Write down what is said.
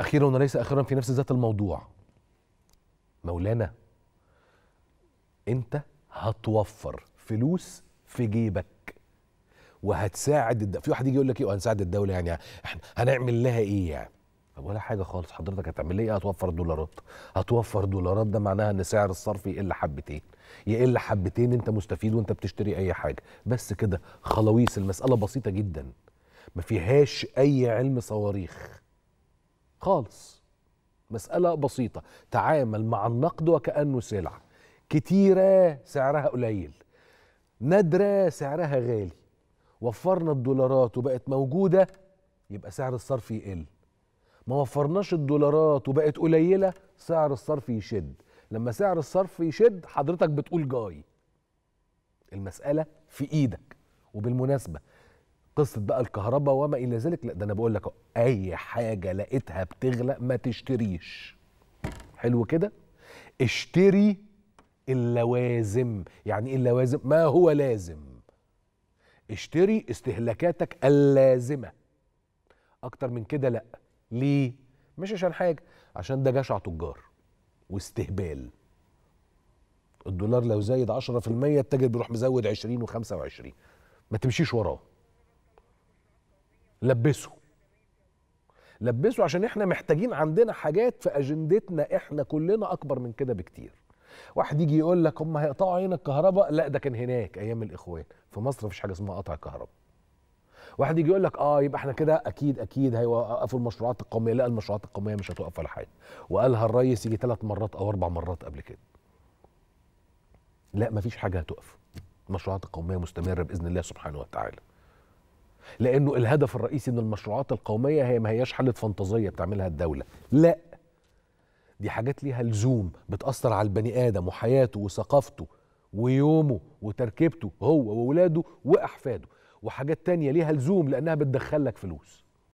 أخيرا وليس أخيرا في نفس ذات الموضوع مولانا أنت هتوفر فلوس في جيبك وهتساعد الد... في واحد يجي يقول لك ايه وهنساعد الدوله يعني احنا هنعمل لها ايه يعني طب ولا حاجه خالص حضرتك هتعمل ايه هتوفر دولارات هتوفر دولارات ده معناها ان سعر الصرف يقل حبتين يقل حبتين انت مستفيد وانت بتشتري اي حاجه بس كده خلاويص المساله بسيطه جدا ما فيهاش اي علم صواريخ خالص مسألة بسيطة تعامل مع النقد وكأنه سلعة كتيرة سعرها قليل نادرة سعرها غالي وفرنا الدولارات وبقت موجودة يبقى سعر الصرف يقل ما وفرناش الدولارات وبقت قليلة سعر الصرف يشد لما سعر الصرف يشد حضرتك بتقول جاي المسألة في إيدك وبالمناسبة قصه بقى الكهرباء وما الى ذلك لا ده انا بقول لك اي حاجه لقيتها بتغلق ما تشتريش حلو كده اشتري اللوازم يعني ايه اللوازم ما هو لازم اشتري استهلاكاتك اللازمه اكتر من كده لا ليه مش عشان حاجه عشان ده جشع تجار واستهبال الدولار لو زايد 10% التاجر بيروح مزود 20 و25 ما تمشيش وراه لبسه لبسه عشان احنا محتاجين عندنا حاجات في اجندتنا احنا كلنا اكبر من كده بكتير واحد يجي يقول لك هم هيقطعوا عين الكهرباء لا ده كان هناك ايام الاخوان في مصر مفيش حاجه اسمها قطع الكهرباء واحد يجي يقول لك اه يبقى احنا كده اكيد اكيد هيوقفوا المشروعات القوميه لا المشروعات القوميه مش هتوقف ولا حاجه وقالها الريس يجي ثلاث مرات او اربع مرات قبل كده لا مفيش حاجه هتقف المشروعات القوميه مستمره باذن الله سبحانه وتعالى لانه الهدف الرئيسي من المشروعات القوميه هي ما هياش حاله فانتازيه بتعملها الدوله لا دي حاجات ليها لزوم بتاثر على البني ادم وحياته وثقافته ويومه وتركيبته هو واولاده واحفاده وحاجات تانية ليها لزوم لانها بتدخلك فلوس